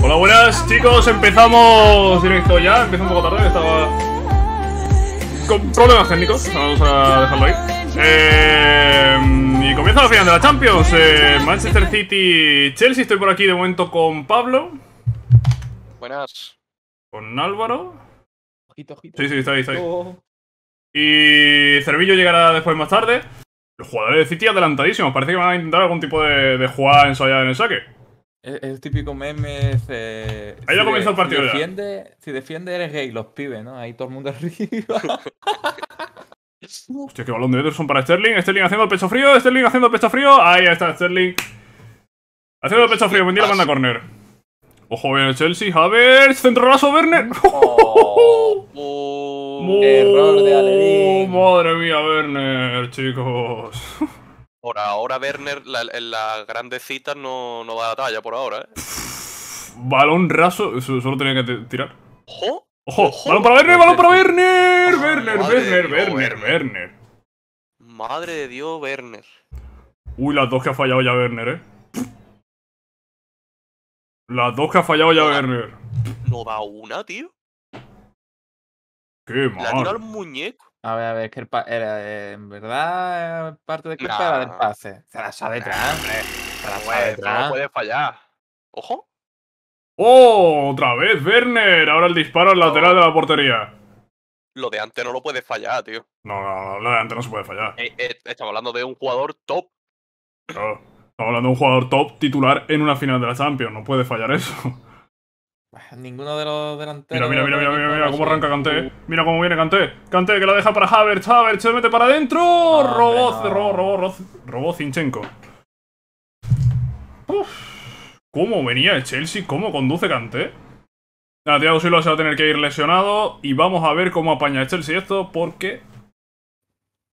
Hola, buenas chicos, empezamos directo ya. Empezó un poco tarde, estaba con problemas técnicos. Vamos a dejarlo ahí. Eh, y comienza la final de la Champions. Eh, Manchester City, Chelsea. Estoy por aquí de momento con Pablo. Buenas. Con Álvaro. Ojito, ojito. Sí, sí, está ahí, está oh. Y Cervillo llegará después más tarde. Los jugadores de City adelantadísimos. Parece que van a intentar algún tipo de, de jugada ensayada en el saque el típico meme. Ahí ya si el partido. Si defiende, eres gay, los pibes, ¿no? Ahí todo el mundo arriba. Hostia, qué balón de Ederson para Sterling. Sterling haciendo el pecho frío. Sterling haciendo el pecho frío. Ahí está Sterling. Haciendo el pecho frío. vendí la banda corner. Ojo bien el Chelsea. Havertz. Centrorazo Werner. Oh, error de ¡Mu! Madre mía, Werner, chicos. Por ahora, Werner, la, en las grandes citas no, no a la talla por ahora, ¿eh? Balón raso, solo tenía que tirar. ¡Ojo! ¡Ojo! balón para Werner! ¡Balón para Werner! Werner, Werner, Werner, Werner, Madre de Dios, Werner. Uy, las dos que ha fallado ya Werner, ¿eh? Las dos que ha fallado ya Werner. no va una, tío. Qué mal. La al muñeco. A ver, a ver, es que el pa era, en verdad parte de que no. era del pase. Se la sabe detrás. Se la detrás. No puede fallar. Ojo. ¡Oh! Otra vez, Werner. Ahora el disparo al lateral de la portería. Lo de antes no lo puede fallar, tío. No, no, no lo de antes no se puede fallar. Eh, eh, estamos hablando de un jugador top. Estamos hablando de un jugador top titular en una final de la Champions. No puede fallar eso. Pues, ninguno de los delanteros. Mira, mira, mira, mira, mira, cómo arranca Canté. Mira cómo viene Canté. Canté que la deja para Havertz. Havertz se mete para adentro. Robó, robó, robó, robó Zinchenko. ¿Cómo venía el Chelsea? ¿Cómo conduce Canté? Nada, ah, Silva se va a tener que ir lesionado. Y vamos a ver cómo apaña el Chelsea esto, porque.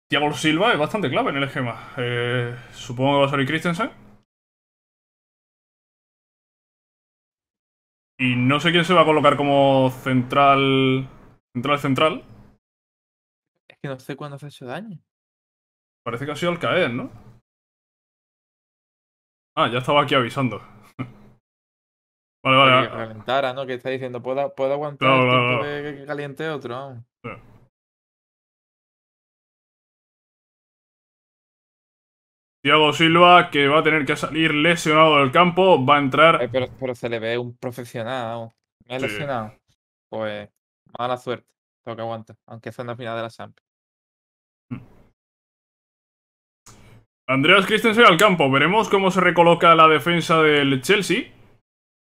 Thiago Silva es bastante clave en el esquema. Eh, supongo que va a salir Christensen. Y no sé quién se va a colocar como central. Central, central. Es que no sé cuándo se ha hecho daño. Parece que ha sido al caer, ¿no? Ah, ya estaba aquí avisando. vale, vale. Que ah, ah. ¿no? Que está diciendo, puedo, puedo aguantar el que caliente otro. Sí. Thiago Silva, que va a tener que salir lesionado del campo, va a entrar. Pero, pero se le ve un profesional. Me ha lesionado. Pues mala suerte. Tengo que aguanta. Aunque sea en la final de la Champions. Hmm. Andreas Christensen al campo. Veremos cómo se recoloca la defensa del Chelsea.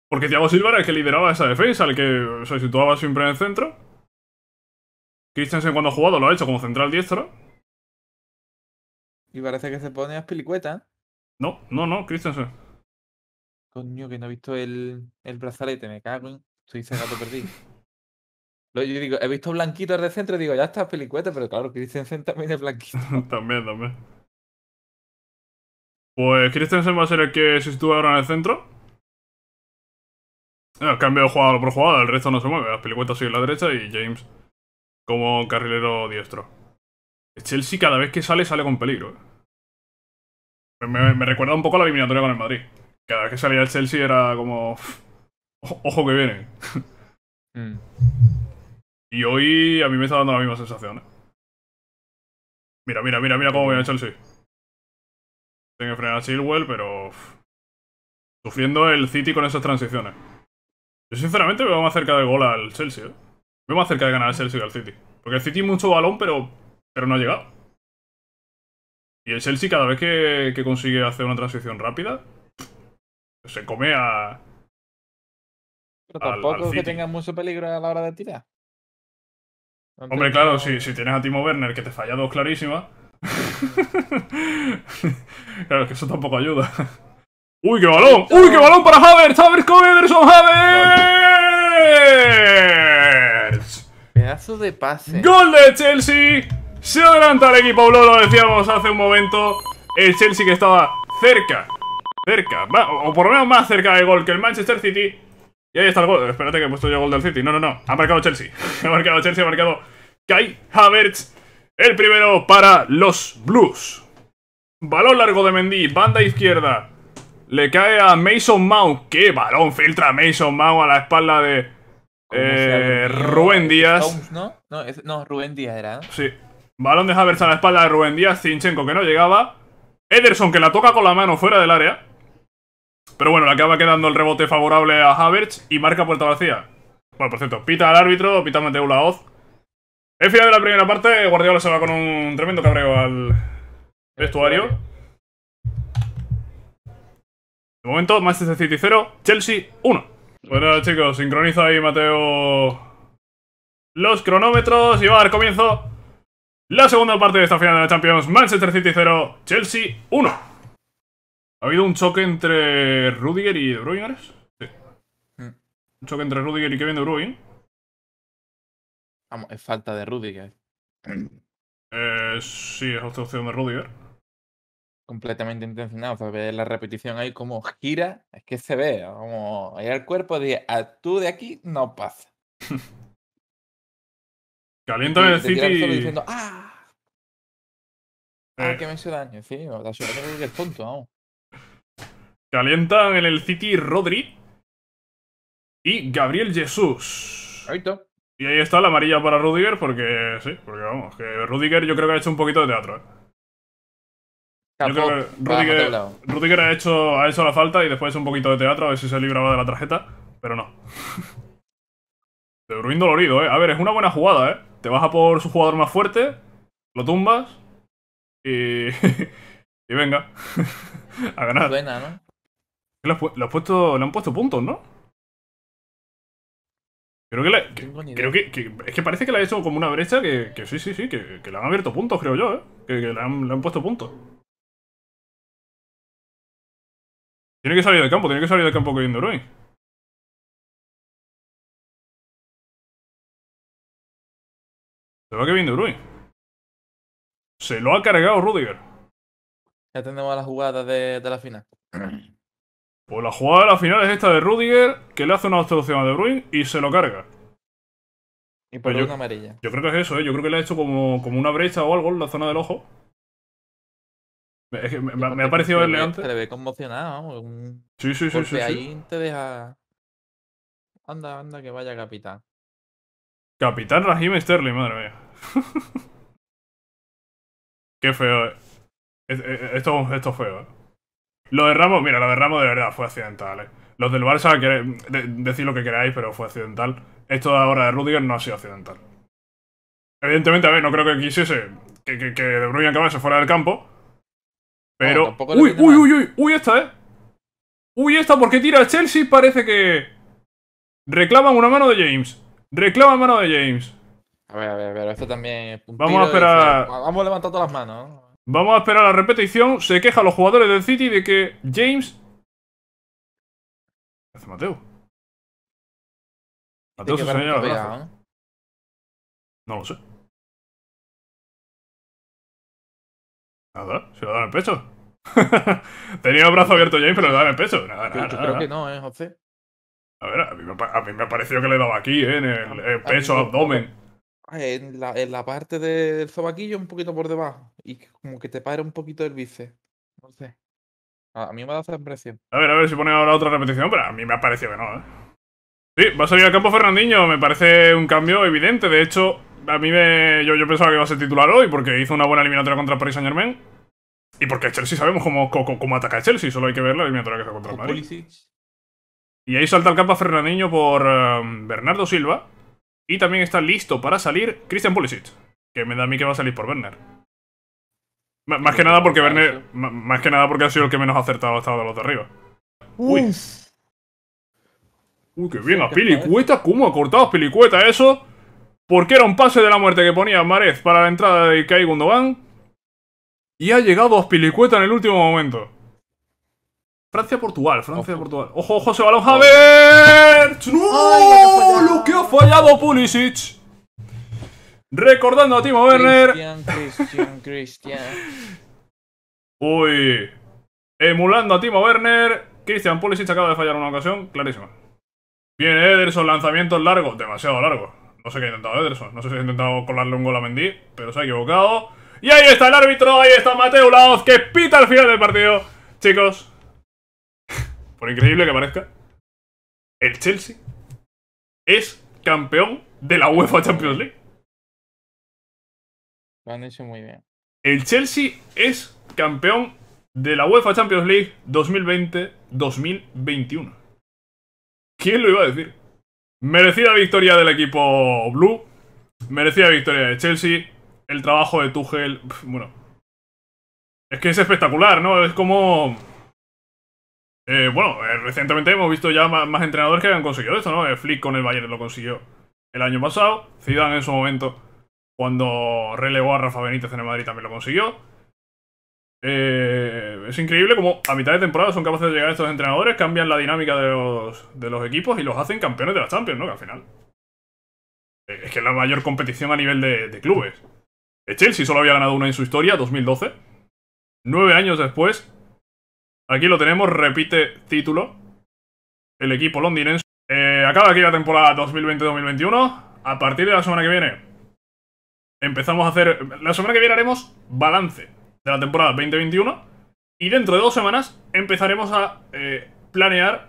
Porque Thiago Silva era el que lideraba esa defensa, el que se situaba siempre en el centro. Christensen cuando ha jugado lo ha hecho como central diestro. Y parece que se pone a pelicueta. No, no, no, Christensen. Coño, que no he visto el, el brazalete, me cago en. Estoy cerrado perdido. Yo digo, he visto blanquitos desde centro y digo, ya está pelicueta, pero claro, Christensen también es blanquito. también, también. Pues Christensen va a ser el que se sitúa ahora en el centro. Eh, ha cambio de jugador por jugador, el resto no se mueve. Las pelicuetas siguen a la derecha y James como carrilero diestro. El Chelsea cada vez que sale, sale con peligro. Eh. Me, recuerda un poco a la eliminatoria con el Madrid. Cada vez que salía el Chelsea era como... Ojo que viene. Mm. Y hoy a mí me está dando la misma sensación. Mira, mira, mira, mira cómo viene el Chelsea. Tengo que frenar a Chilwell, pero... Sufriendo el City con esas transiciones. Yo sinceramente veo más cerca de gol al Chelsea. ¿eh? Veo más cerca de ganar al Chelsea que al City. Porque el City mucho balón, pero pero no ha llegado. Y el Chelsea cada vez que, consigue hacer una transición rápida, se come a... Pero tampoco que tenga mucho peligro a la hora de tirar. Hombre, claro, si, si, tienes a Timo Werner que te falla dos clarísimas. claro, es que eso tampoco ayuda. ¡Uy, qué balón! ¡Uy, qué balón para Havertz! ¡Havertz con Ederson! ¡Havertz! Pedazo de pase. ¡Gol de Chelsea! Se adelanta el equipo lo decíamos hace un momento. El Chelsea que estaba cerca, cerca, o por lo menos más cerca de gol que el Manchester City. Y ahí está el gol. Espérate que he puesto yo gol del City. No, no, no. Ha marcado Chelsea. ha marcado Chelsea, ha marcado Kai Havertz. El primero para los Blues. Balón largo de Mendy, banda izquierda. Le cae a Mason Mount. ¡Qué balón! Filtra Mason Mount a la espalda de eh, Rubén Díaz. ¿no? No, ¿no? Rubén Díaz era. Sí, Balón de Havertz a la espalda de Rubén Díaz. Zinchenko que no llegaba. Ederson que la toca con la mano fuera del área. Pero bueno, le acaba quedando el rebote favorable a Havertz y marca puerta vacía. Bueno, por cierto, pita al árbitro, pita Mateo Laoz. El final de la primera parte, Guardiola se va con un tremendo cabreo al vestuario. De momento, Manchester City 0, Chelsea 1. Bueno, chicos, sincroniza ahí Mateo los cronómetros y va a dar comienzo la segunda parte de esta final de la Champions, Manchester City 0, Chelsea 1. Ha habido un choque entre Rudiger y De Bruyne, Sí. Mm. Un choque entre Rudiger y Kevin De Bruyne. Vamos, es falta de Rudiger. Eh, sí, es otra opción de Rudiger. Completamente intencionado. O sea, ver la repetición ahí como gira. Es que se ve. Como ahí el cuerpo de a ah, tú de aquí no pasa. Calientan el City. ¡Ah! ah eh. que me daño. Sí, la tonto, vamos. Calientan en el City Rodri y Gabriel Jesús. Ahí está. Y ahí está la amarilla para Rudiger, porque sí, porque vamos, que Rudiger yo creo que ha hecho un poquito de teatro. ¿eh? Yo creo que Rudiger, ha, hecho, la falta y después ha un poquito de teatro a ver si se libraba de la tarjeta, pero no. de el dolorido, ¿eh? A ver, es una buena jugada, ¿eh? te vas a por su jugador más fuerte, lo tumbas y, y venga a ganar. ¿no? Lo, puesto, le han puesto puntos, ¿no? Creo que, creo que, es que parece que le ha hecho como una brecha que, sí, sí, sí, que, le han abierto puntos, creo yo, ¿eh? Que, le han, puesto puntos. Tiene que salir del campo, tiene que salir del campo que hoy. Se va Kevin De Bruyne. Se lo ha cargado Rudiger. Ya tenemos a la jugada de, la final. Pues la jugada de la final es esta de Rudiger, que le hace una obstrucción a De Bruin y se lo carga. Y pues por una yo, amarilla. Yo creo que es eso, ¿eh? Yo creo que le ha hecho como, como una brecha o algo en la zona del ojo. me, ha parecido el antes. Se le ve conmocionado. Sí, sí, sí, sí, ahí te deja... Anda, anda, que vaya capitán. Capitán Rahim Sterling, madre mía. Qué feo, eh. eh, eh esto es feo, eh. Lo de Ramos, mira, lo de Ramos de verdad fue accidental, eh. Los del Barça, de decir lo que queráis, pero fue accidental. Esto ahora de Rudiger no ha sido accidental. Evidentemente, a ver, no creo que quisiese que, De Bruyne acabase se fuera del campo. Pero... uy, uy, uy, uy, uy, esta, eh. Uy, esta, porque tira el Chelsea? Parece que... Reclaman una mano de James. Reclama mano de James. A ver, a ver, a ver, esto también. Vamos a esperar. vamos a levantar todas las manos. Vamos a esperar la repetición. Se quejan los jugadores del City de que James. ¿Qué hace Mateo? Mateo se señala la ¿eh? No lo sé. Nada, se lo dan el pecho. Tenía el brazo abierto James, pero le dan el pecho. Nada, creo que no, ¿eh, José? A ver, a mí, me, ha parecido que le daba aquí, ¿eh? en el, el abdomen. En la, en la, parte del zobaquillo un poquito por debajo. Y como que te para un poquito el bíceps. No sé. A mí me da esa impresión. A ver, a ver si pone ahora otra repetición, pero a mí me ha parecido que no, ¿eh? Sí, va a salir al campo Fernandinho, me parece un cambio evidente. De hecho, a mí me... yo, yo pensaba que iba a ser titular hoy porque hizo una buena eliminatoria contra Paris Saint Germain. Y porque Chelsea sabemos cómo, cómo, ataca a Chelsea, solo hay que ver la eliminatoria que se contra y ahí salta el capa Fernandinho por em, Bernardo Silva. Y también está listo para salir Christian Pulisic. Que me da a mí que va a salir por Werner. más que nada porque Werner. Más que nada porque ha sido el que menos acertado ha estado los de arriba. Uy. Uy, qué bien, a Pilicueta. ¿Cómo ha cortado Pilicueta eso? Porque era un pase de la muerte que ponía Marez para la entrada de Kai Gundogan. Y ha llegado a Pilicueta en el último momento. Francia-Portugal, Francia-Portugal. ¡Ojo, ojo, se balón Javier! ¡No! ¡Lo que ha fallado Pulisic! Recordando a Timo Werner. Uy. Emulando a Timo Werner. Cristian Pulisic acaba de fallar una ocasión clarísimo. Bien, Ederson, lanzamientos largos. Demasiado largo. No sé qué ha intentado Ederson. No sé si ha intentado colarle un gol a Mendy, pero se ha equivocado. Y ahí está el árbitro, ahí está Mateo Laoz, que pita al final del partido. Chicos, por increíble que parezca, el Chelsea es campeón de la UEFA Champions League. Lo han hecho muy bien. El Chelsea es campeón de la UEFA Champions League 2020-2021. ¿Quién lo iba a decir? Merecida victoria del equipo blue, merecida victoria de Chelsea, el trabajo de Tuchel, bueno. Es que es espectacular, ¿no? Es como eh, bueno, eh, recientemente hemos visto ya más, entrenadores que han conseguido esto, ¿no? Eh, Flick con el Bayern lo consiguió el año pasado. Zidane en su momento, cuando relevó a Rafa Benítez en el Madrid, también lo consiguió. es increíble como a mitad de temporada son capaces de llegar estos entrenadores, cambian la dinámica de los, equipos y los hacen campeones de las Champions, ¿no? Que al final. Es que es la mayor competición a nivel de, clubes. El Chelsea solo había ganado una en su historia, 2012. Nueve años después, Aquí lo tenemos, repite título. El equipo londinense. Eh, acaba aquí la temporada 2020-2021. A partir de la semana que viene empezamos a hacer... La semana que viene haremos balance de la temporada 2021. Y dentro de dos semanas empezaremos a eh, planear,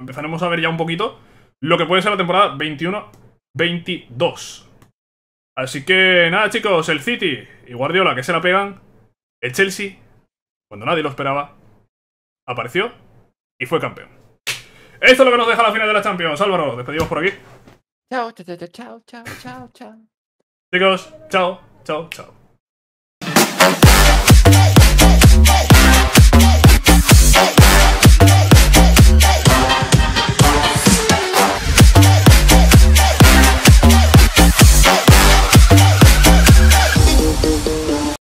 empezaremos a ver ya un poquito lo que puede ser la temporada 21-22. Así que nada chicos, el City y Guardiola que se la pegan. El Chelsea, cuando nadie lo esperaba, apareció y fue campeón. Esto es lo que nos deja la final de la Champions. Álvaro, despedimos por aquí. Chao, chao, chao, chao, chao, chao. Chicos, chao, chao, chao.